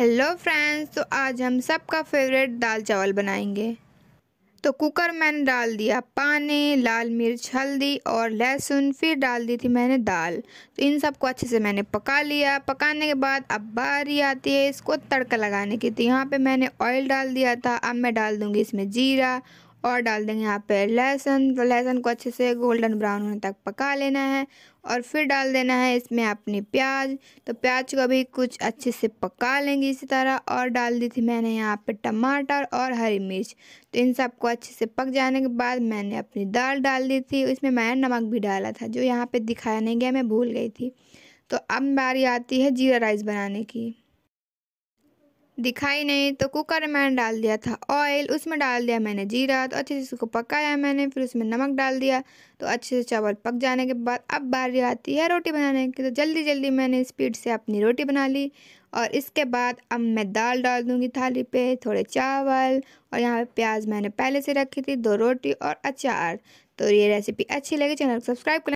hello friends तो आज हम सबका फेवरेट दाल चावल बनाएंगे तो कुकर मैंने डाल दिया पानी लाल मिर्च हल्दी और लहसुन फिर डाल दी थी मैंने दाल तो इन सबको अच्छे से मैंने पका लिया पकाने के बाद अब बारी आती है इसको तड़का लगाने की तो यहाँ पे मैंने ऑयल डाल दिया था अब मैं डाल दूँगी इसमें जीरा और डाल देंगे यहाँ पे लहसुन तो लहसुन को अच्छे से गोल्डन ब्राउन होने तक पका लेना है और फिर डाल देना है इसमें अपनी प्याज तो प्याज को भी कुछ अच्छे से पका लेंगे इसी तरह और डाल दी थी मैंने यहाँ पे टमाटर और हरी मिर्च तो इन सबको अच्छे से पक जाने के बाद मैंने अपनी दाल डाल दी थी इसमें मैंने नमक भी डाला था जो यहाँ पर दिखाया नहीं गया मैं भूल गई थी तो अब बारी आती है जीरा राइस बनाने की दिखाई नहीं तो कुकर में मैंने डाल दिया था ऑयल उसमें डाल दिया मैंने जीरा तो अच्छे से उसको पकाया मैंने फिर उसमें नमक डाल दिया तो अच्छे से चावल पक जाने के बाद अब बारी आती है रोटी बनाने की तो जल्दी जल्दी मैंने स्पीड से अपनी रोटी बना ली और इसके बाद अब मैं दाल डाल दूँगी थाली पे थोड़े चावल और यहाँ पर प्याज मैंने पहले से रखी थी दो रोटी और अचार तो ये रेसिपी अच्छी लगी चैनल को सब्सक्राइब करें